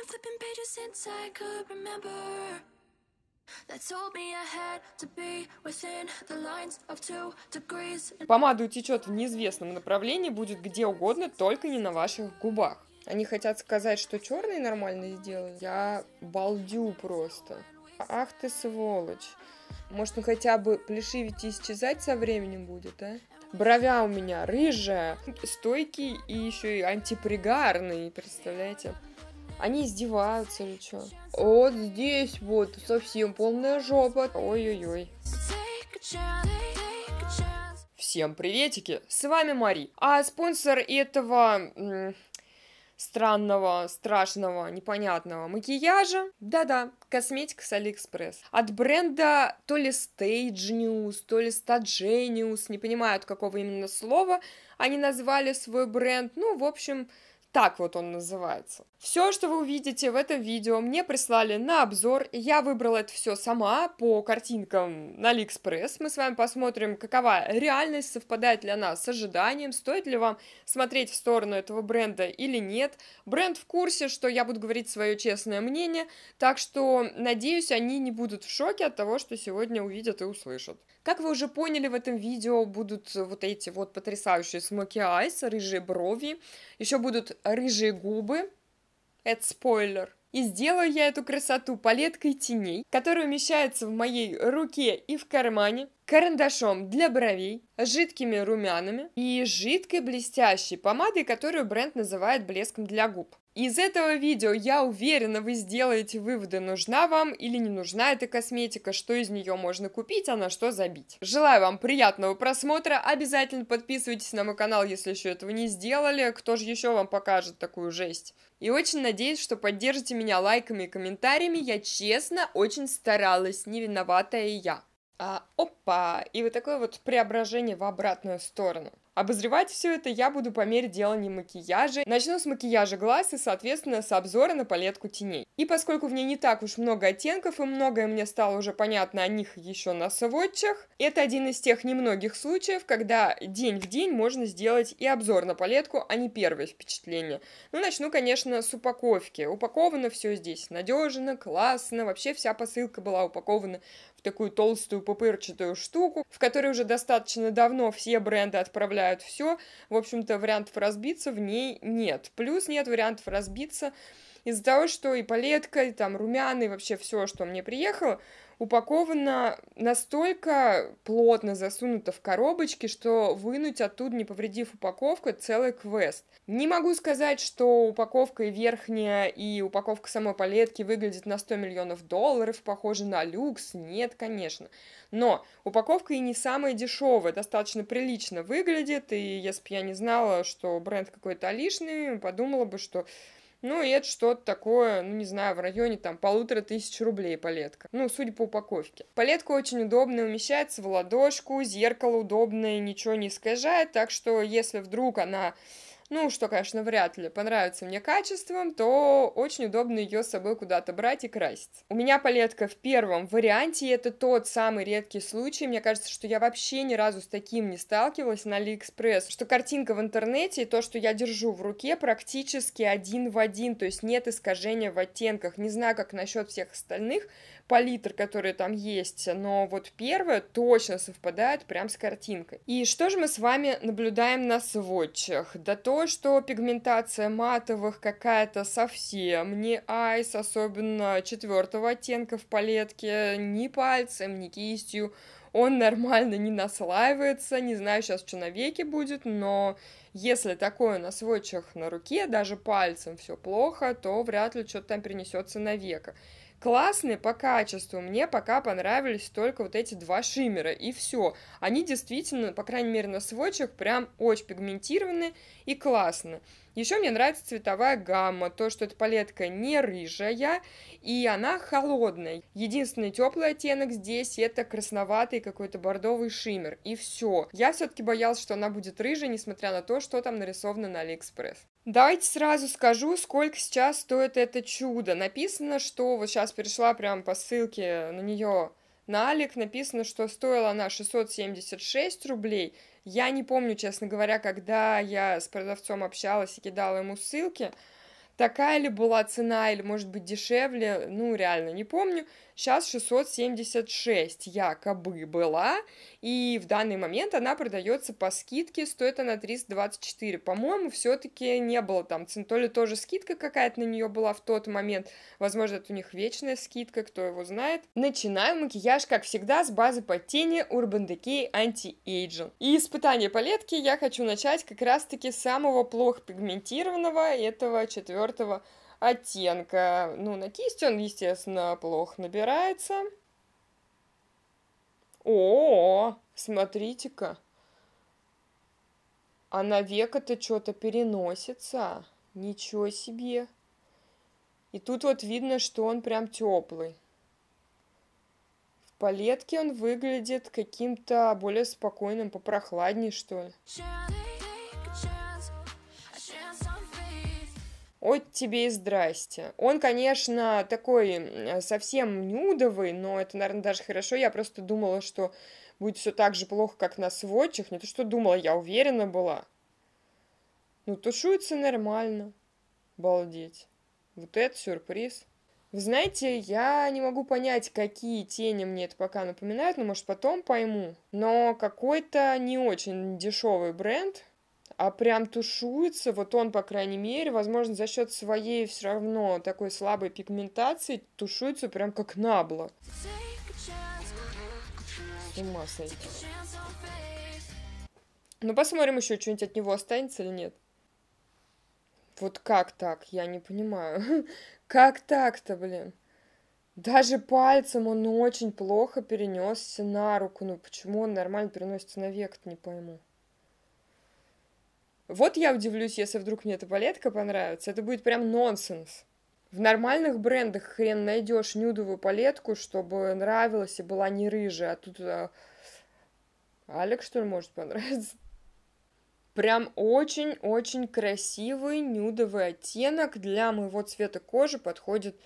been flipping pages since I could remember. That told me I had to be within the lines of two degrees. Помада утечет в неизвестном направлении, будет где угодно, только не на ваших губах. Они хотят сказать, что черные нормально сделали. Я балдю просто. Ах ты сволочь. Может, он хотя бы плешивить и исчезать со временем будет, а? Бровя у меня рыжая, стойкий и еще и антипригарный, представляете? Они издеваются или что? Вот здесь вот совсем полная жопа. Ой-ой-ой. Всем приветики, с вами Мари. А спонсор этого странного, страшного, непонятного макияжа. Да-да, косметика с Алиэкспресс. От бренда то ли Stage News, то ли Stagenius, не понимаю, от какого именно слова они назвали свой бренд. Ну, в общем, так вот он называется. Все, что вы увидите в этом видео, мне прислали на обзор. Я выбрала это все сама по картинкам на Алиэкспресс. Мы с вами посмотрим, какова реальность, совпадает ли она с ожиданием, стоит ли вам смотреть в сторону этого бренда или нет. Бренд в курсе, что я буду говорить свое честное мнение, так что, надеюсь, они не будут в шоке от того, что сегодня увидят и услышат. Как вы уже поняли, в этом видео будут вот эти вот потрясающие смоки айс, рыжие брови, еще будут рыжие губы, это спойлер. И сделаю я эту красоту палеткой теней, которая умещается в моей руке и в кармане карандашом для бровей, жидкими румянами и жидкой блестящей помадой, которую бренд называет блеском для губ. Из этого видео, я уверена, вы сделаете выводы, нужна вам или не нужна эта косметика, что из нее можно купить, а на что забить. Желаю вам приятного просмотра, обязательно подписывайтесь на мой канал, если еще этого не сделали, кто же еще вам покажет такую жесть. И очень надеюсь, что поддержите меня лайками и комментариями, я честно очень старалась, не виноватая я а, опа, и вот такое вот преображение в обратную сторону. Обозревать все это я буду по мере делания макияжа. Начну с макияжа глаз и, соответственно, с обзора на палетку теней. И поскольку в ней не так уж много оттенков, и многое мне стало уже понятно о них еще на сводчах, это один из тех немногих случаев, когда день в день можно сделать и обзор на палетку, а не первое впечатление. Ну, начну, конечно, с упаковки. Упаковано все здесь надежно, классно. Вообще вся посылка была упакована в такую толстую пупырчатую штуку, в которой уже достаточно давно все бренды отправляют решают все. В общем-то, вариантов разбиться в ней нет. Плюс нет вариантов разбиться из-за того, что и палетка, и там румяный, вообще все, что мне приехало, упаковано настолько плотно засунуто в коробочки, что вынуть оттуда, не повредив упаковку, целый квест. Не могу сказать, что упаковка и верхняя, и упаковка самой палетки выглядит на 100 миллионов долларов, похоже на люкс, нет, конечно. Но упаковка и не самая дешевая, достаточно прилично выглядит, и если бы я не знала, что бренд какой-то лишний, подумала бы, что ну, и это что-то такое, ну, не знаю, в районе там полутора тысяч рублей палетка. Ну, судя по упаковке. Палетка очень удобная, умещается в ладошку, зеркало удобное, ничего не искажает, так что если вдруг она ну, что, конечно, вряд ли понравится мне качеством, то очень удобно ее с собой куда-то брать и красить. У меня палетка в первом варианте, и это тот самый редкий случай. Мне кажется, что я вообще ни разу с таким не сталкивалась на Алиэкспресс, что картинка в интернете и то, что я держу в руке, практически один в один, то есть нет искажения в оттенках. Не знаю, как насчет всех остальных, палитр, которые там есть, но вот первое точно совпадает прям с картинкой. И что же мы с вами наблюдаем на сводчах? Да то, что пигментация матовых какая-то совсем не айс, особенно четвертого оттенка в палетке, ни пальцем, ни кистью, он нормально не наслаивается, не знаю сейчас, что на веке будет, но если такое на сводчах на руке, даже пальцем все плохо, то вряд ли что-то там принесется на века классные по качеству. Мне пока понравились только вот эти два шиммера, и все. Они действительно, по крайней мере, на сводчах прям очень пигментированы и классные. Еще мне нравится цветовая гамма, то, что эта палетка не рыжая, и она холодная. Единственный теплый оттенок здесь это красноватый какой-то бордовый шиммер, и все. Я все-таки боялась, что она будет рыжая, несмотря на то, что там нарисовано на Алиэкспресс. Давайте сразу скажу, сколько сейчас стоит это чудо. Написано, что вот сейчас перешла прям по ссылке на нее на Алик написано, что стоила она 676 рублей. Я не помню, честно говоря, когда я с продавцом общалась и кидала ему ссылки, такая ли была цена или, может быть, дешевле, ну, реально не помню сейчас 676 якобы была, и в данный момент она продается по скидке, стоит она 324. По-моему, все-таки не было там, то ли тоже скидка какая-то на нее была в тот момент, возможно, это у них вечная скидка, кто его знает. начинаю макияж, как всегда, с базы по тени Urban Decay Anti-Aging. И испытание палетки я хочу начать как раз-таки с самого плохо пигментированного этого четвертого оттенка. Ну, на кисть он, естественно, плохо набирается. О, -о смотрите-ка. А на века-то что-то переносится. Ничего себе. И тут вот видно, что он прям теплый. В палетке он выглядит каким-то более спокойным, попрохладнее, что ли. От тебе и здрасте. Он, конечно, такой совсем нюдовый, но это, наверное, даже хорошо. Я просто думала, что будет все так же плохо, как на сводчих. Не то, что думала, я уверена была. Ну, тушуется нормально. Балдеть. Вот это сюрприз. Вы знаете, я не могу понять, какие тени мне это пока напоминают, но, может, потом пойму. Но какой-то не очень дешевый бренд, а прям тушуется, вот он, по крайней мере, возможно, за счет своей все равно такой слабой пигментации тушуется прям как набло. С ума сойти. Ну, посмотрим еще, что-нибудь от него останется или нет. Вот как так? Я не понимаю. Как так-то, блин? Даже пальцем он очень плохо перенесся на руку. Ну, почему он нормально переносится на век, не пойму. Вот я удивлюсь, если вдруг мне эта палетка понравится. Это будет прям нонсенс. В нормальных брендах хрен найдешь нюдовую палетку, чтобы нравилась и была не рыжая. А тут а... Алекс, что ли, может понравиться? Прям очень-очень красивый нюдовый оттенок для моего цвета кожи подходит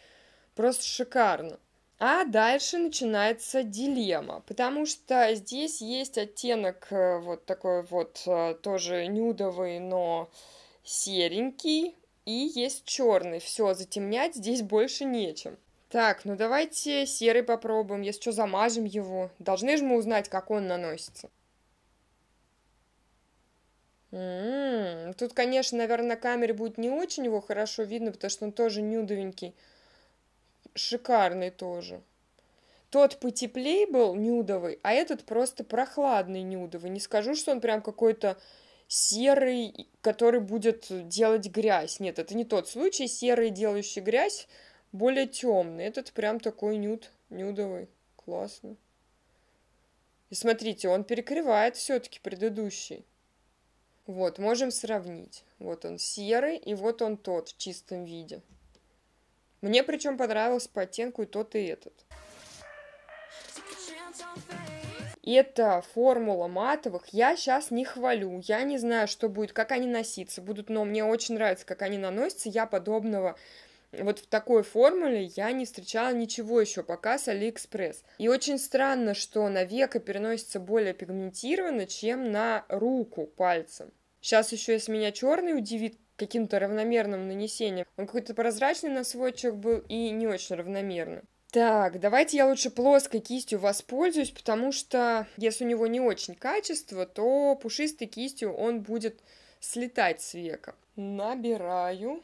просто шикарно. А дальше начинается дилемма, потому что здесь есть оттенок э, вот такой вот э, тоже нюдовый, но серенький, и есть черный. Все, затемнять здесь больше нечем. Так, ну давайте серый попробуем, если что, замажем его. Должны же мы узнать, как он наносится. М-м-м. Тут, конечно, наверное, на камере будет не очень его хорошо видно, потому что он тоже нюдовенький шикарный тоже. Тот потеплее был нюдовый, а этот просто прохладный нюдовый. Не скажу, что он прям какой-то серый, который будет делать грязь. Нет, это не тот случай. Серый, делающий грязь, более темный. Этот прям такой нюд, нюдовый. Классно. И смотрите, он перекрывает все-таки предыдущий. Вот, можем сравнить. Вот он серый, и вот он тот в чистом виде. Мне причем понравился по оттенку и тот, и этот. Это формула матовых. Я сейчас не хвалю. Я не знаю, что будет, как они носиться будут, но мне очень нравится, как они наносятся. Я подобного вот в такой формуле я не встречала ничего еще пока с Алиэкспресс. И очень странно, что на веко переносится более пигментированно, чем на руку пальцем. Сейчас еще, если меня черный удивит, каким-то равномерным нанесением. Он какой-то прозрачный на сводчик был и не очень равномерно. Так, давайте я лучше плоской кистью воспользуюсь, потому что если у него не очень качество, то пушистой кистью он будет слетать с века. Набираю.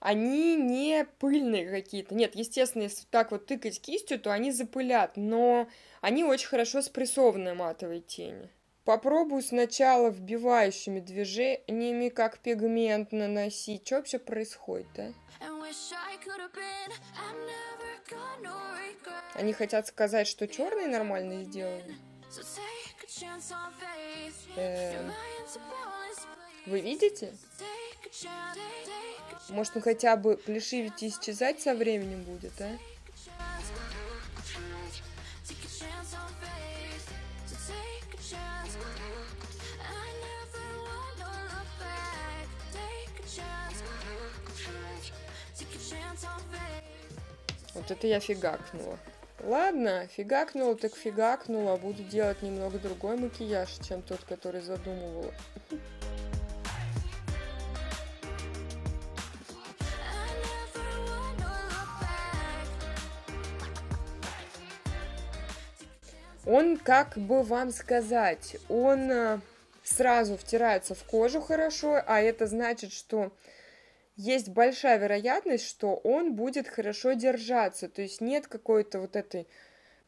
Они не пыльные какие-то. Нет, естественно, если так вот тыкать кистью, то они запылят, но они очень хорошо спрессованы матовые тени. Попробую сначала вбивающими движениями, как пигмент наносить. Что вообще происходит-то? А? Они хотят сказать, что черные нормально сделали? Э. Вы видите? Может, он хотя бы плешивить и исчезать со временем будет, а? Вот это я фигакнула. Ладно, фигакнула, так фигакнула. Буду делать немного другой макияж, чем тот, который задумывала. Он, как бы вам сказать, он э, сразу втирается в кожу хорошо, а это значит, что есть большая вероятность, что он будет хорошо держаться, то есть нет какой-то вот этой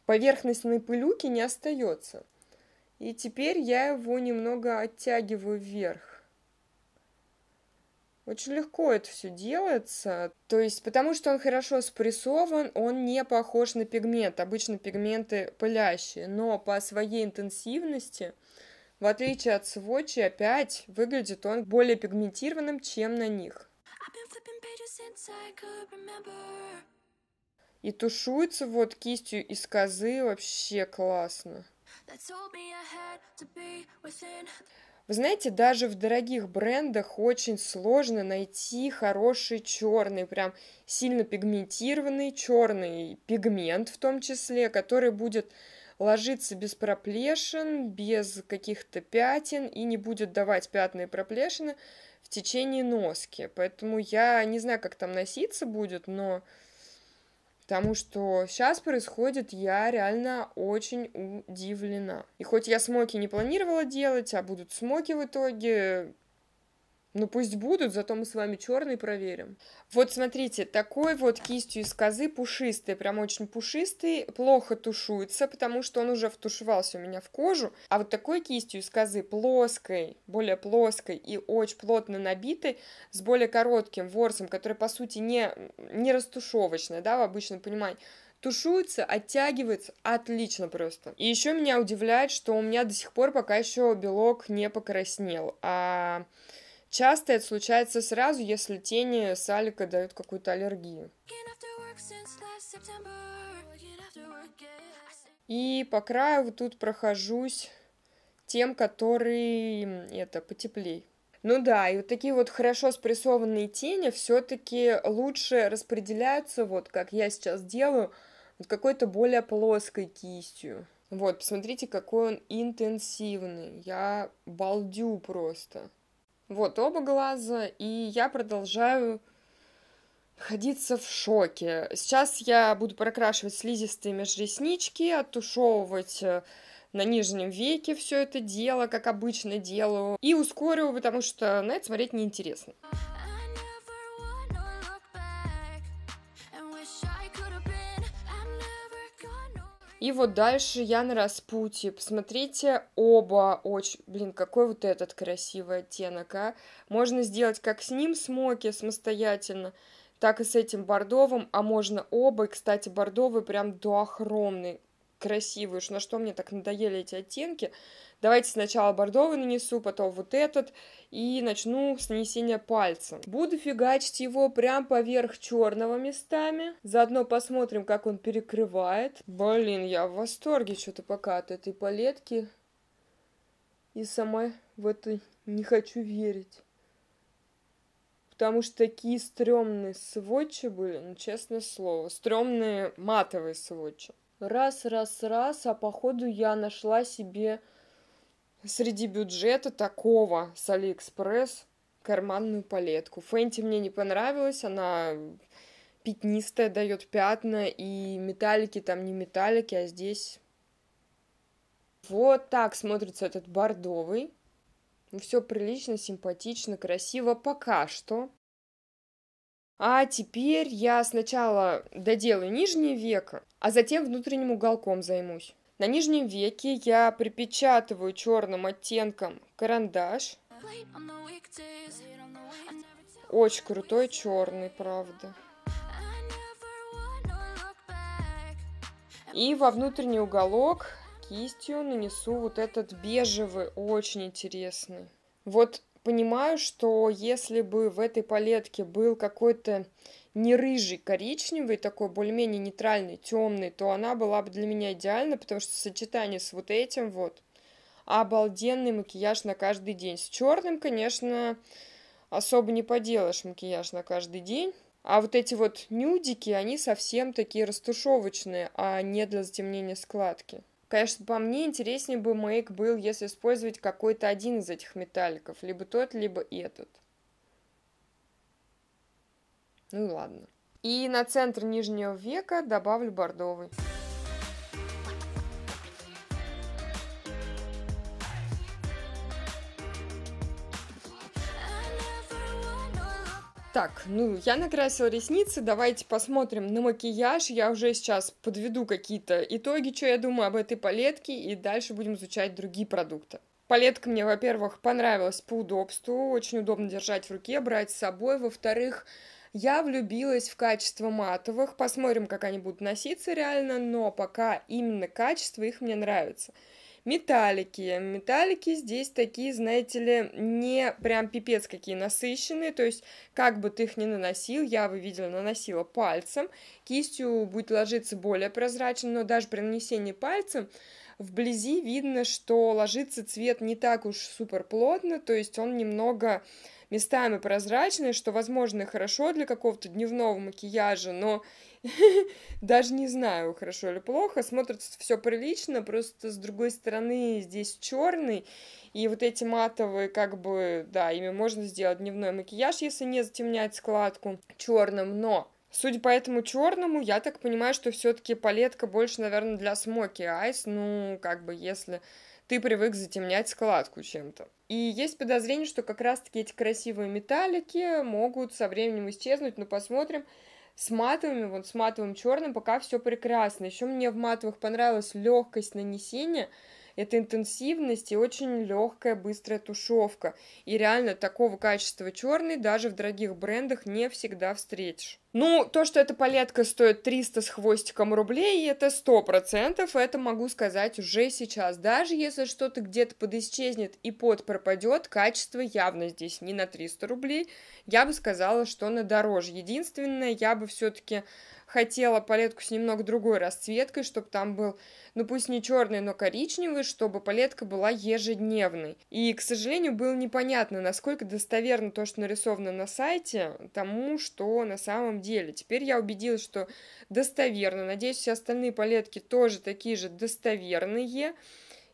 поверхностной пылюки не остается. И теперь я его немного оттягиваю вверх. Очень легко это все делается, то есть потому что он хорошо спрессован, он не похож на пигмент, обычно пигменты пылящие, но по своей интенсивности в отличие от сводчи, опять выглядит он более пигментированным, чем на них. И тушуется вот кистью из козы вообще классно. Вы знаете, даже в дорогих брендах очень сложно найти хороший черный, прям сильно пигментированный черный пигмент в том числе, который будет ложиться без проплешин, без каких-то пятен и не будет давать пятна и проплешины течение носки. Поэтому я не знаю, как там носиться будет, но потому что сейчас происходит, я реально очень удивлена. И хоть я смоки не планировала делать, а будут смоки в итоге, ну пусть будут, зато мы с вами черный проверим. Вот смотрите, такой вот кистью из козы пушистый, прям очень пушистый, плохо тушуется, потому что он уже втушевался у меня в кожу. А вот такой кистью из козы плоской, более плоской и очень плотно набитой, с более коротким ворсом, который по сути не, не растушевочный, да, в обычном понимании, тушуется, оттягивается, отлично просто. И еще меня удивляет, что у меня до сих пор пока еще белок не покраснел, а Часто это случается сразу, если тени салика дают какую-то аллергию. И по краю вот тут прохожусь тем, который это потеплей. Ну да, и вот такие вот хорошо спрессованные тени все-таки лучше распределяются, вот как я сейчас делаю, вот какой-то более плоской кистью. Вот, посмотрите, какой он интенсивный. Я балдю просто. Вот оба глаза, и я продолжаю находиться в шоке. Сейчас я буду прокрашивать слизистые межреснички, оттушевывать э, на нижнем веке все это дело, как обычно делаю, и ускорю, потому что на это смотреть неинтересно. И вот дальше я на распутье. Посмотрите, оба очень... Блин, какой вот этот красивый оттенок, а? Можно сделать как с ним смоки самостоятельно, так и с этим бордовым, а можно оба. И, кстати, бордовый прям доохромный красивый, уж на что мне так надоели эти оттенки. Давайте сначала бордовый нанесу, потом вот этот, и начну с нанесения пальцем. Буду фигачить его прям поверх черного местами, заодно посмотрим, как он перекрывает. Блин, я в восторге что-то пока от этой палетки, и сама в это не хочу верить потому что такие стрёмные сводчи были, ну, честное слово, стрёмные матовые сводчи раз, раз, раз, а походу я нашла себе среди бюджета такого с Алиэкспресс карманную палетку. Фэнти мне не понравилась, она пятнистая, дает пятна, и металлики там не металлики, а здесь... Вот так смотрится этот бордовый. Ну, Все прилично, симпатично, красиво пока что. А теперь я сначала доделаю нижнее веко, а затем внутренним уголком займусь. На нижнем веке я припечатываю черным оттенком карандаш. Очень крутой черный, правда. И во внутренний уголок кистью нанесу вот этот бежевый, очень интересный. Вот понимаю, что если бы в этой палетке был какой-то не рыжий, коричневый, такой более-менее нейтральный, темный, то она была бы для меня идеальна, потому что сочетание с вот этим вот обалденный макияж на каждый день. С черным, конечно, особо не поделаешь макияж на каждый день. А вот эти вот нюдики, они совсем такие растушевочные, а не для затемнения складки. Конечно, по мне интереснее бы мейк был, если использовать какой-то один из этих металликов. Либо тот, либо этот. Ну и ладно. И на центр нижнего века добавлю бордовый. Так, ну, я накрасила ресницы, давайте посмотрим на макияж. Я уже сейчас подведу какие-то итоги, что я думаю об этой палетке, и дальше будем изучать другие продукты. Палетка мне, во-первых, понравилась по удобству, очень удобно держать в руке, брать с собой. Во-вторых, я влюбилась в качество матовых, посмотрим, как они будут носиться реально, но пока именно качество их мне нравится. Металлики. Металлики здесь такие, знаете ли, не прям пипец какие насыщенные, то есть как бы ты их ни наносил, я вы видели, наносила пальцем, кистью будет ложиться более прозрачно, но даже при нанесении пальцем вблизи видно, что ложится цвет не так уж супер плотно, то есть он немного местами прозрачный, что, возможно, хорошо для какого-то дневного макияжа, но даже не знаю, хорошо или плохо, смотрится все прилично, просто с другой стороны здесь черный, и вот эти матовые, как бы, да, ими можно сделать дневной макияж, если не затемнять складку черным, но Судя по этому черному, я так понимаю, что все-таки палетка больше, наверное, для смоки айс, ну, как бы, если ты привык затемнять складку чем-то. И есть подозрение, что как раз-таки эти красивые металлики могут со временем исчезнуть, но посмотрим. С матовыми, вот с матовым черным пока все прекрасно. Еще мне в матовых понравилась легкость нанесения это интенсивность и очень легкая быстрая тушевка. И реально такого качества черный даже в дорогих брендах не всегда встретишь. Ну, то, что эта палетка стоит 300 с хвостиком рублей, это 100%, это могу сказать уже сейчас. Даже если что-то где-то подисчезнет и под пропадет, качество явно здесь не на 300 рублей. Я бы сказала, что на дороже. Единственное, я бы все-таки хотела палетку с немного другой расцветкой, чтобы там был, ну пусть не черный, но коричневый, чтобы палетка была ежедневной. И, к сожалению, было непонятно, насколько достоверно то, что нарисовано на сайте, тому, что на самом деле. Теперь я убедилась, что достоверно. Надеюсь, все остальные палетки тоже такие же достоверные.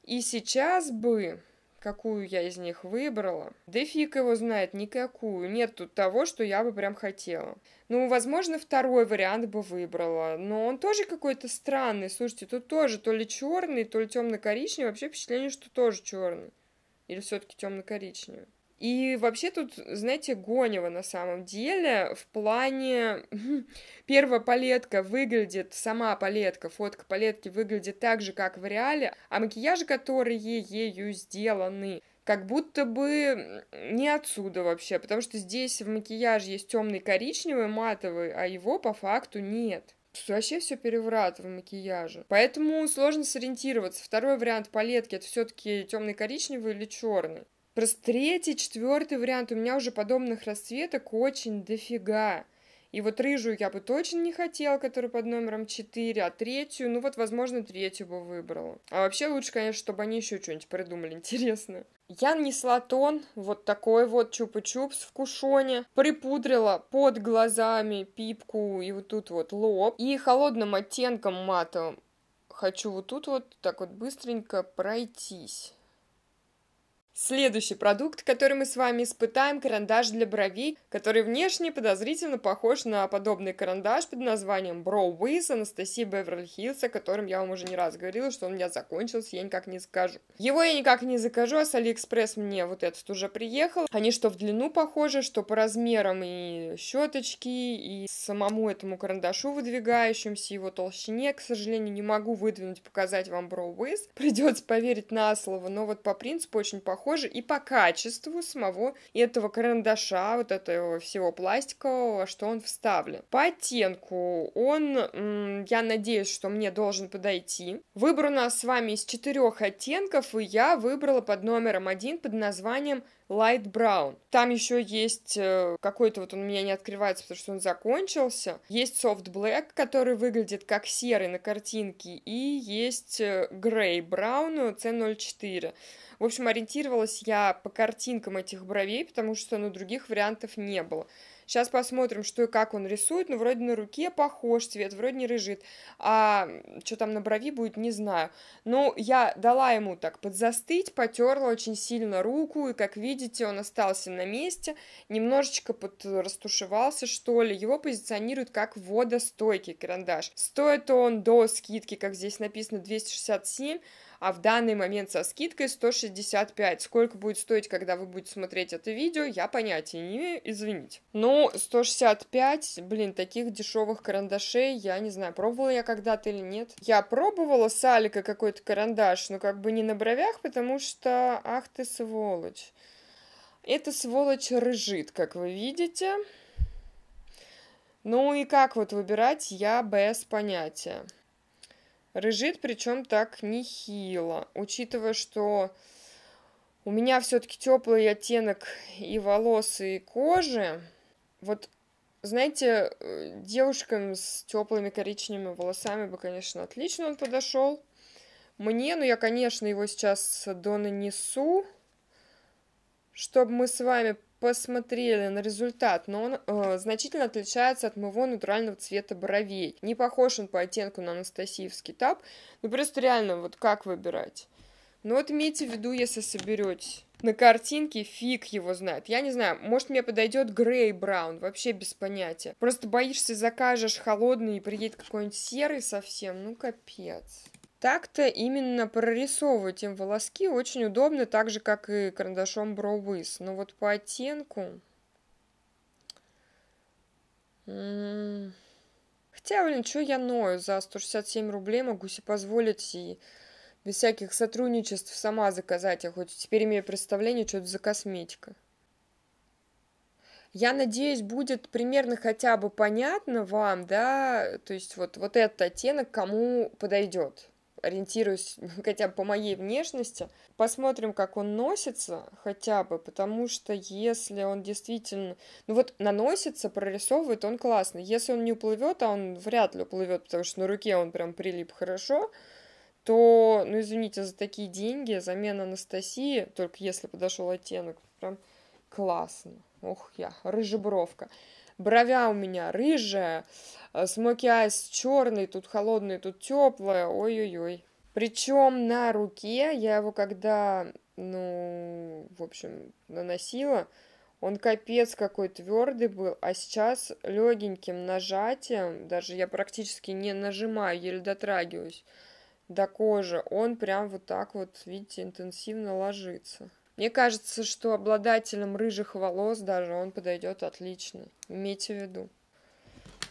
И сейчас бы какую я из них выбрала. Да фиг его знает, никакую. Нет тут того, что я бы прям хотела. Ну, возможно, второй вариант бы выбрала. Но он тоже какой-то странный. Слушайте, тут тоже то ли черный, то ли темно-коричневый. Вообще впечатление, что тоже черный. Или все-таки темно-коричневый. И вообще тут, знаете, гонево на самом деле в плане... Первая палетка выглядит, сама палетка, фотка палетки выглядит так же, как в реале, а макияжи, которые ею сделаны, как будто бы не отсюда вообще, потому что здесь в макияже есть темный коричневый, матовый, а его по факту нет. Вообще все переврат в макияже. Поэтому сложно сориентироваться. Второй вариант палетки это все-таки темный коричневый или черный. Просто третий, четвертый вариант, у меня уже подобных расцветок очень дофига. И вот рыжую я бы точно не хотела, которая под номером 4, а третью, ну вот, возможно, третью бы выбрала. А вообще лучше, конечно, чтобы они еще что-нибудь придумали интересно. Я нанесла тон, вот такой вот чупа-чупс в кушоне, припудрила под глазами пипку и вот тут вот лоб. И холодным оттенком матовым хочу вот тут вот так вот быстренько пройтись. Следующий продукт, который мы с вами испытаем, карандаш для бровей, который внешне подозрительно похож на подобный карандаш под названием Brow Wiz Анастасии Беверли Хиллз, о котором я вам уже не раз говорила, что он у меня закончился, я никак не закажу. Его я никак не закажу, а с Алиэкспресс мне вот этот уже приехал. Они что в длину похожи, что по размерам и щеточки, и самому этому карандашу выдвигающемуся его толщине, к сожалению, не могу выдвинуть, показать вам Brow Wiz. Придется поверить на слово, но вот по принципу очень похож похожи и по качеству самого этого карандаша, вот этого всего пластикового, что он вставлен. По оттенку он, я надеюсь, что мне должен подойти. у нас с вами из четырех оттенков, и я выбрала под номером один под названием Light Brown. Там еще есть э, какой-то, вот он у меня не открывается, потому что он закончился. Есть Soft Black, который выглядит как серый на картинке, и есть Grey Brown C04. В общем, ориентировалась я по картинкам этих бровей, потому что, ну, других вариантов не было. Сейчас посмотрим, что и как он рисует. Ну, вроде на руке похож цвет, вроде не рыжит. А что там на брови будет, не знаю. Но ну, я дала ему так подзастыть, потерла очень сильно руку, и, как видите, он остался на месте, немножечко подрастушевался, что ли. Его позиционируют как водостойкий карандаш. Стоит он до скидки, как здесь написано, 267, а в данный момент со скидкой 165. Сколько будет стоить, когда вы будете смотреть это видео, я понятия не имею, извините. Ну, 165, блин, таких дешевых карандашей, я не знаю, пробовала я когда-то или нет. Я пробовала с Алика какой-то карандаш, но как бы не на бровях, потому что, ах ты сволочь. Эта сволочь рыжит, как вы видите. Ну и как вот выбирать, я без понятия. Рыжит, причем так нехило, учитывая, что у меня все-таки теплый оттенок и волос, и кожи. Вот, знаете, э, девушкам с теплыми коричневыми волосами бы, конечно, отлично он подошел. Мне, ну я, конечно, его сейчас донанесу, чтобы мы с вами посмотрели на результат, но он э, значительно отличается от моего натурального цвета бровей. Не похож он по оттенку на анастасиевский тап, ну просто реально, вот как выбирать? ну вот имейте в виду, если соберетесь. На картинке фиг его знает. Я не знаю, может мне подойдет грей браун, вообще без понятия. Просто боишься, закажешь холодный и приедет какой-нибудь серый совсем, ну капец. Так-то именно прорисовывать им волоски очень удобно, так же, как и карандашом Броуис. Но вот по оттенку... Хотя, блин, что я ною? За 167 рублей могу себе позволить и без всяких сотрудничеств сама заказать. Я а хоть теперь имею представление, что это за косметика. Я надеюсь, будет примерно хотя бы понятно вам, да, то есть вот, вот этот оттенок кому подойдет ориентируюсь хотя бы по моей внешности. Посмотрим, как он носится хотя бы, потому что если он действительно... Ну вот наносится, прорисовывает он классно. Если он не уплывет, а он вряд ли уплывет, потому что на руке он прям прилип хорошо, то, ну извините, за такие деньги замена Анастасии, только если подошел оттенок, прям классно. Ох я, рыжебровка бровя у меня рыжая, э, смоки айс черный, тут холодный, тут теплое, ой-ой-ой. Причем на руке я его когда, ну, в общем, наносила, он капец какой твердый был, а сейчас легеньким нажатием, даже я практически не нажимаю, еле дотрагиваюсь до кожи, он прям вот так вот, видите, интенсивно ложится. Мне кажется, что обладателем рыжих волос даже он подойдет отлично. Имейте в виду.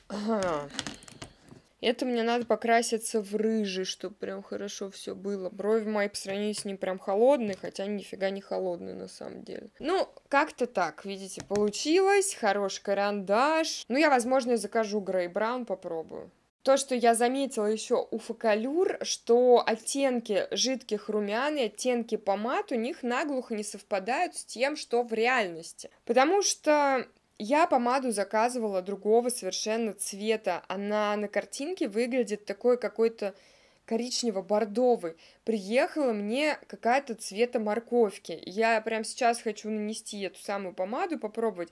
Ага. Это мне надо покраситься в рыжий, чтобы прям хорошо все было. Брови мои по сравнению с ним прям холодные, хотя нифига не холодные на самом деле. Ну, как-то так, видите, получилось. Хороший карандаш. Ну, я, возможно, закажу Грей Браун, попробую то, что я заметила еще у фокалюр, что оттенки жидких румян и оттенки помад у них наглухо не совпадают с тем, что в реальности. Потому что я помаду заказывала другого совершенно цвета. Она на картинке выглядит такой какой-то коричнево-бордовый. Приехала мне какая-то цвета морковки. Я прям сейчас хочу нанести эту самую помаду, попробовать.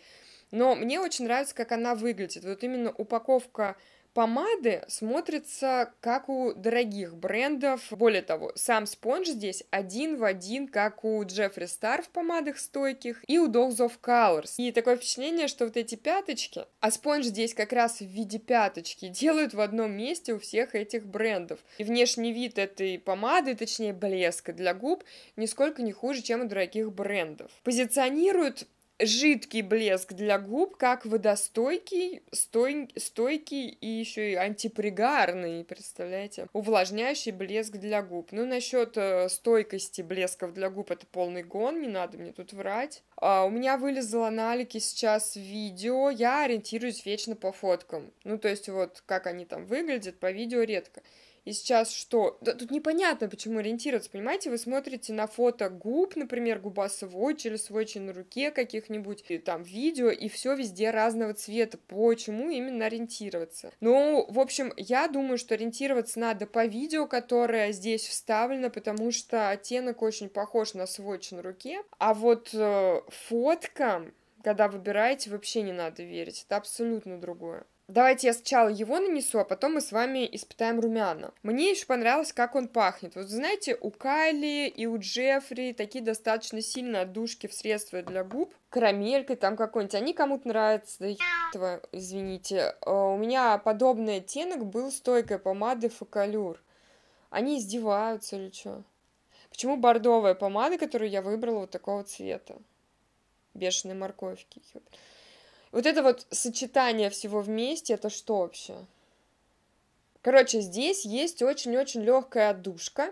Но мне очень нравится, как она выглядит. Вот именно упаковка Помады смотрятся как у дорогих брендов. Более того, сам спонж здесь один в один, как у Джеффри Стар в помадах стойких и у Dogs of Colors. И такое впечатление, что вот эти пяточки, а спонж здесь как раз в виде пяточки, делают в одном месте у всех этих брендов. И внешний вид этой помады, точнее блеска для губ, нисколько не хуже, чем у дорогих брендов. Позиционируют жидкий блеск для губ, как водостойкий, стой, стойкий и еще и антипригарный, представляете? Увлажняющий блеск для губ. Ну, насчет э, стойкости блесков для губ это полный гон, не надо мне тут врать. А, у меня вылезло на Алике сейчас видео, я ориентируюсь вечно по фоткам. Ну, то есть вот как они там выглядят, по видео редко и сейчас что? Да, тут непонятно, почему ориентироваться, понимаете? Вы смотрите на фото губ, например, губа сводч или сводчи на руке каких-нибудь, и, там видео, и все везде разного цвета. Почему именно ориентироваться? Ну, в общем, я думаю, что ориентироваться надо по видео, которое здесь вставлено, потому что оттенок очень похож на сводч на руке, а вот э, фоткам когда выбираете, вообще не надо верить. Это абсолютно другое. Давайте я сначала его нанесу, а потом мы с вами испытаем румяна. Мне еще понравилось, как он пахнет. Вот знаете, у Кайли и у Джеффри такие достаточно сильные отдушки в средства для губ. Карамелькой там какой-нибудь. Они кому-то нравятся, да ебаного, извините. Э, у меня подобный оттенок был стойкой помады Фокалюр. Они издеваются или что? Почему бордовая помада, которую я выбрала вот такого цвета? бешеные морковки. Ёпт. Вот это вот сочетание всего вместе, это что вообще? Короче, здесь есть очень-очень легкая отдушка.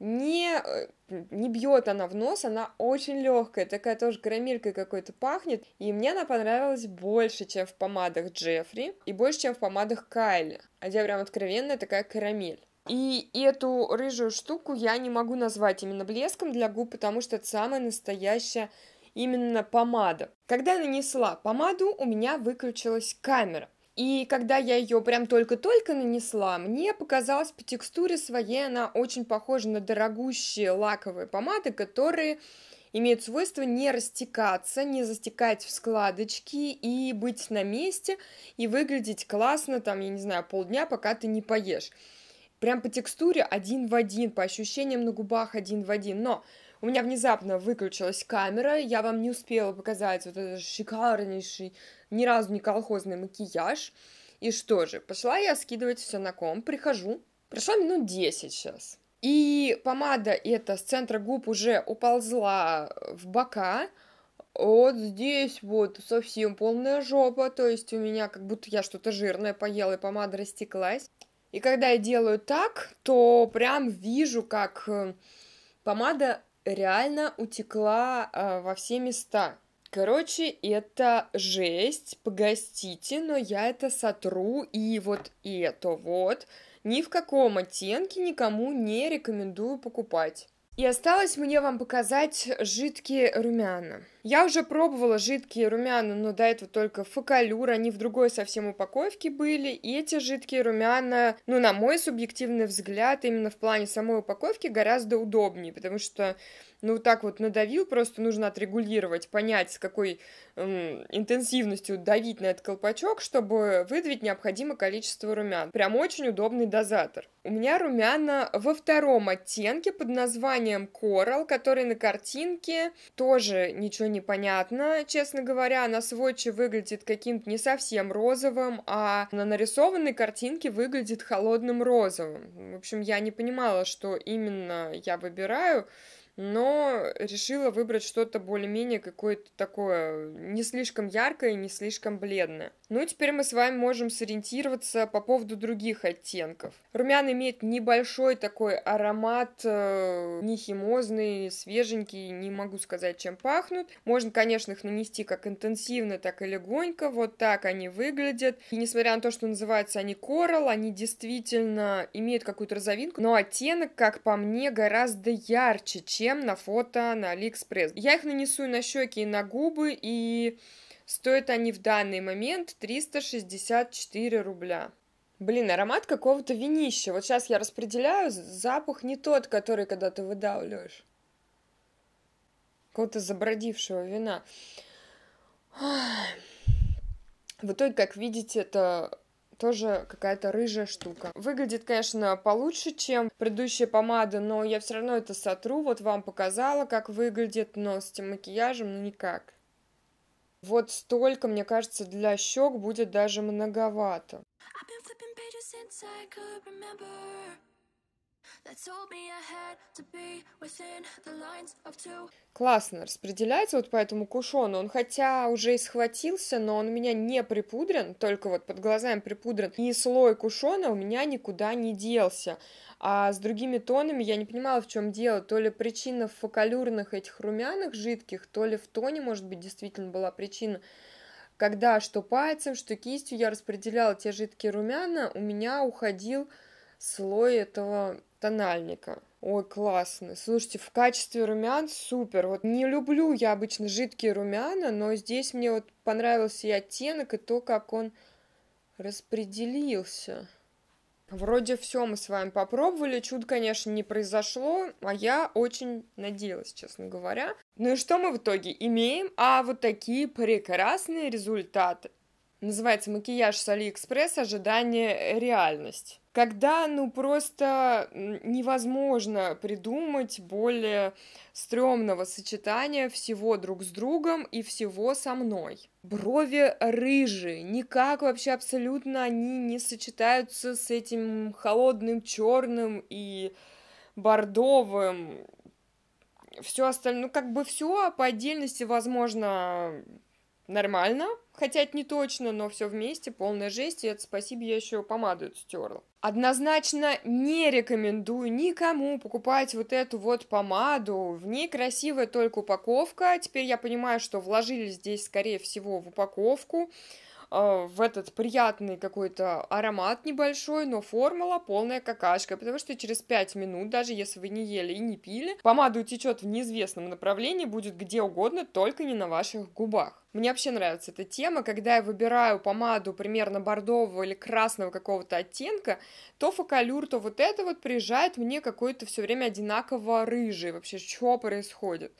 Не, э, не бьет она в нос, она очень легкая, такая тоже карамелькой какой-то пахнет. И мне она понравилась больше, чем в помадах Джеффри и больше, чем в помадах Кайли. А я прям откровенная такая карамель. И эту рыжую штуку я не могу назвать именно блеском для губ, потому что это самая настоящая именно помада. Когда я нанесла помаду, у меня выключилась камера. И когда я ее прям только-только нанесла, мне показалось по текстуре своей она очень похожа на дорогущие лаковые помады, которые имеют свойство не растекаться, не застекать в складочки и быть на месте и выглядеть классно, там, я не знаю, полдня, пока ты не поешь. Прям по текстуре один в один, по ощущениям на губах один в один. Но у меня внезапно выключилась камера, я вам не успела показать вот этот шикарнейший, ни разу не колхозный макияж. И что же, пошла я скидывать все на ком, прихожу. Прошло минут 10 сейчас. И помада эта с центра губ уже уползла в бока, вот здесь вот совсем полная жопа, то есть у меня как будто я что-то жирное поела и помада растеклась. И когда я делаю так, то прям вижу, как э, помада реально утекла э, во все места. Короче, это жесть, погостите, но я это сотру и вот и это вот. Ни в каком оттенке никому не рекомендую покупать. И осталось мне вам показать жидкие румяна. Я уже пробовала жидкие румяна, но до этого только фокалюр, они в другой совсем упаковке были, и эти жидкие румяна, ну, на мой субъективный взгляд, именно в плане самой упаковки гораздо удобнее, потому что ну так вот надавил, просто нужно отрегулировать, понять, с какой эм, интенсивностью давить на этот колпачок, чтобы выдавить необходимое количество румян. Прям очень удобный дозатор. У меня румяна во втором оттенке под названием Coral, который на картинке тоже ничего непонятно. Честно говоря, на сводче выглядит каким-то не совсем розовым, а на нарисованной картинке выглядит холодным розовым. В общем, я не понимала, что именно я выбираю но решила выбрать что-то более-менее какое-то такое не слишком яркое, не слишком бледное. Ну и теперь мы с вами можем сориентироваться по поводу других оттенков. Румян имеет небольшой такой аромат, э, не химозный, свеженький, не могу сказать, чем пахнут. Можно, конечно, их нанести как интенсивно, так и легонько, вот так они выглядят. И несмотря на то, что называются они коралл, они действительно имеют какую-то розовинку, но оттенок, как по мне, гораздо ярче, чем чем на фото на Алиэкспресс. Я их нанесу на щеки, и на губы, и стоят они в данный момент 364 рубля. Блин, аромат какого-то винища. Вот сейчас я распределяю, запах не тот, который когда ты выдавливаешь. Какого-то забродившего вина. В итоге, как видите, это тоже какая-то рыжая штука. Выглядит, конечно, получше, чем предыдущие помады, но я все равно это сотру. Вот вам показала, как выглядит, но с этим макияжем, ну никак. Вот столько, мне кажется, для щек будет даже многовато. I've been Классно распределяется вот по этому кушону. Он хотя уже и схватился, но он у меня не припудрен, только вот под глазами припудрен. И слой кушона у меня никуда не делся. А с другими тонами я не понимала, в чем дело. То ли причина в фокалюрных этих румяных жидких, то ли в тоне, может быть, действительно была причина когда что пальцем, что кистью я распределяла те жидкие румяна, у меня уходил слой этого тональника. Ой, классно. Слушайте, в качестве румян супер. Вот не люблю я обычно жидкие румяна, но здесь мне вот понравился и оттенок, и то, как он распределился. Вроде все мы с вами попробовали, чуд, конечно, не произошло, а я очень надеялась, честно говоря. Ну и что мы в итоге имеем? А вот такие прекрасные результаты. Называется «Макияж с Алиэкспресс. Ожидание. Реальность». Когда, ну, просто невозможно придумать более стрёмного сочетания всего друг с другом и всего со мной. Брови рыжие, никак вообще абсолютно они не сочетаются с этим холодным черным и бордовым все остальное, ну как бы все по отдельности, возможно, нормально, хотя это не точно, но все вместе, полная жесть, и это спасибо, я еще помаду эту стерла. Однозначно не рекомендую никому покупать вот эту вот помаду. В ней красивая только упаковка. Теперь я понимаю, что вложили здесь, скорее всего, в упаковку. Э, в этот приятный какой-то аромат небольшой, но формула полная какашка, потому что через 5 минут, даже если вы не ели и не пили, помада утечет в неизвестном направлении, будет где угодно, только не на ваших губах. Мне вообще нравится эта тема, когда я выбираю помаду примерно бордового или красного какого-то оттенка, то фокалюр, то вот это вот приезжает мне какой-то все время одинаково рыжий. Вообще, что происходит?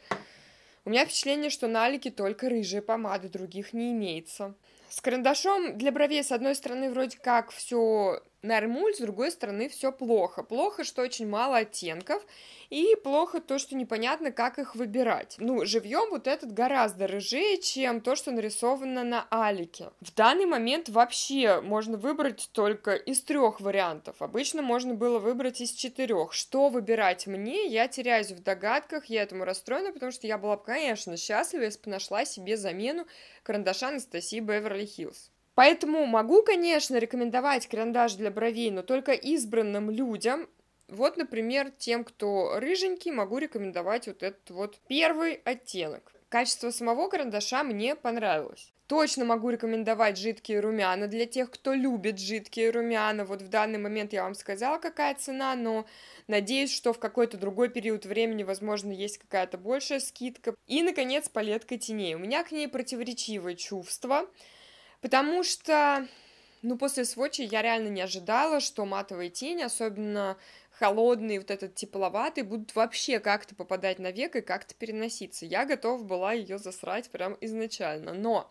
У меня впечатление, что на Алике только рыжая помада, других не имеется. С карандашом для бровей, с одной стороны, вроде как все нормуль, с другой стороны, все плохо. Плохо, что очень мало оттенков, и плохо то, что непонятно, как их выбирать. Ну, живьем вот этот гораздо рыжее, чем то, что нарисовано на алике. В данный момент вообще можно выбрать только из трех вариантов. Обычно можно было выбрать из четырех. Что выбирать мне, я теряюсь в догадках, я этому расстроена, потому что я была бы, конечно, счастлива, если бы нашла себе замену карандаша Анастасии Беверли-Хиллз. Поэтому могу, конечно, рекомендовать карандаш для бровей, но только избранным людям. Вот, например, тем, кто рыженький, могу рекомендовать вот этот вот первый оттенок. Качество самого карандаша мне понравилось. Точно могу рекомендовать жидкие румяна для тех, кто любит жидкие румяна. Вот в данный момент я вам сказала, какая цена, но надеюсь, что в какой-то другой период времени, возможно, есть какая-то большая скидка. И, наконец, палетка теней. У меня к ней противоречивые чувства. Потому что, ну, после Свочи я реально не ожидала, что матовые тени, особенно холодные, вот этот тепловатый, будут вообще как-то попадать на век и как-то переноситься. Я готова была ее засрать прям изначально. Но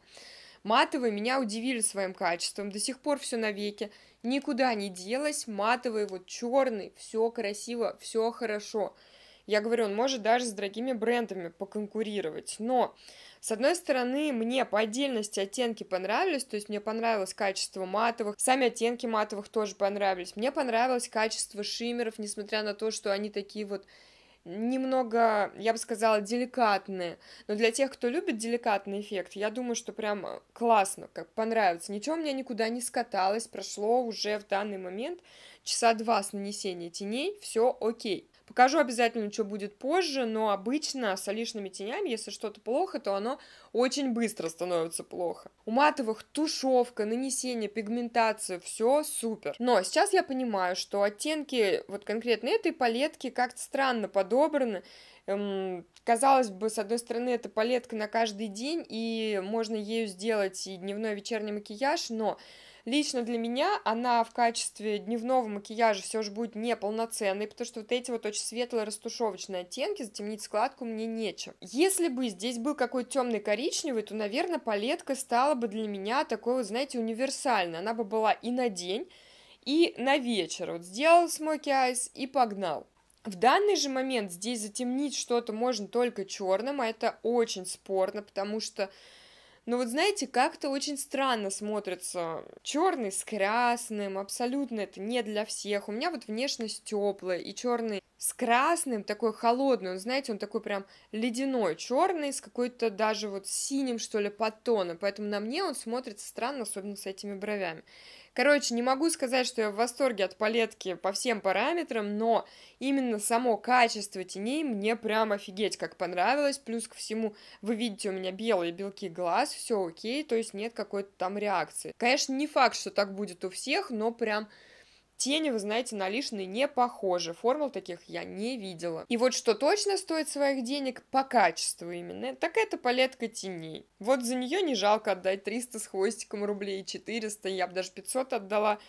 матовые меня удивили своим качеством, до сих пор все на веке. Никуда не делось, матовый, вот черный, все красиво, все хорошо. Я говорю, он может даже с дорогими брендами поконкурировать. Но с одной стороны, мне по отдельности оттенки понравились, то есть мне понравилось качество матовых, сами оттенки матовых тоже понравились. Мне понравилось качество шиммеров, несмотря на то, что они такие вот немного, я бы сказала, деликатные. Но для тех, кто любит деликатный эффект, я думаю, что прям классно, как понравится. Ничего у меня никуда не скаталось, прошло уже в данный момент часа два с нанесения теней, все окей. Покажу обязательно, что будет позже, но обычно с лишними тенями, если что-то плохо, то оно очень быстро становится плохо. У матовых тушевка, нанесение, пигментация, все супер. Но сейчас я понимаю, что оттенки вот конкретно этой палетки как-то странно подобраны. Эм, казалось бы, с одной стороны, это палетка на каждый день, и можно ею сделать и дневной, и вечерний макияж, но Лично для меня она в качестве дневного макияжа все же будет неполноценной, потому что вот эти вот очень светлые растушевочные оттенки, затемнить складку мне нечем. Если бы здесь был какой-то темный коричневый, то, наверное, палетка стала бы для меня такой, вот, знаете, универсальной. Она бы была и на день, и на вечер. Вот сделал смоки айс и погнал. В данный же момент здесь затемнить что-то можно только черным, а это очень спорно, потому что но ну, вот знаете, как-то очень странно смотрится черный с красным, абсолютно это не для всех. У меня вот внешность теплая, и черный с красным, такой холодный, он, знаете, он такой прям ледяной, черный, с какой-то даже вот синим, что ли, подтоном, поэтому на мне он смотрится странно, особенно с этими бровями. Короче, не могу сказать, что я в восторге от палетки по всем параметрам, но именно само качество теней мне прям офигеть как понравилось. Плюс ко всему, вы видите, у меня белые белки глаз, все окей, то есть нет какой-то там реакции. Конечно, не факт, что так будет у всех, но прям тени, вы знаете, на лишние не похожи. Формул таких я не видела. И вот что точно стоит своих денег по качеству именно, так это палетка теней. Вот за нее не жалко отдать 300 с хвостиком рублей, 400, я бы даже 500 отдала.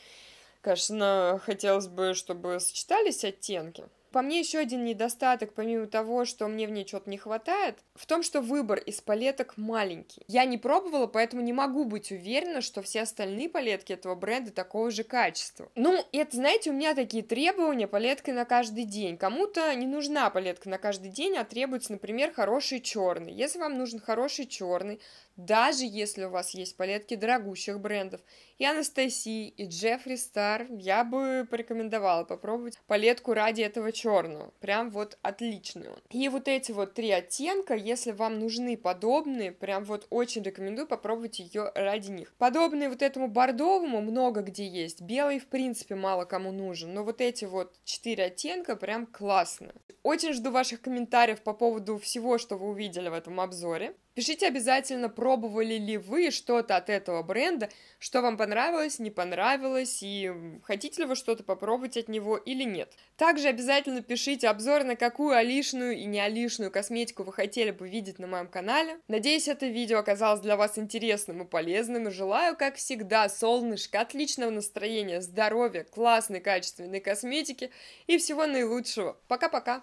Конечно, хотелось бы, чтобы сочетались оттенки. По мне еще один недостаток, помимо того, что мне в ней чего-то не хватает, в том, что выбор из палеток маленький. Я не пробовала, поэтому не могу быть уверена, что все остальные палетки этого бренда такого же качества. Ну, это, знаете, у меня такие требования палетка на каждый день. Кому-то не нужна палетка на каждый день, а требуется, например, хороший черный. Если вам нужен хороший черный, даже если у вас есть палетки дорогущих брендов. И Анастасии, и Джеффри Стар я бы порекомендовала попробовать палетку ради этого черного. Прям вот отличную. И вот эти вот три оттенка, если вам нужны подобные, прям вот очень рекомендую попробовать ее ради них. Подобные вот этому бордовому много где есть. Белый, в принципе, мало кому нужен. Но вот эти вот четыре оттенка прям классно. Очень жду ваших комментариев по поводу всего, что вы увидели в этом обзоре. Пишите обязательно, пробовали ли вы что-то от этого бренда, что вам понравилось, не понравилось, и хотите ли вы что-то попробовать от него или нет. Также обязательно пишите обзор, на какую алишную и не алишную косметику вы хотели бы видеть на моем канале. Надеюсь, это видео оказалось для вас интересным и полезным, и желаю, как всегда, солнышко, отличного настроения, здоровья, классной качественной косметики и всего наилучшего. Пока-пока!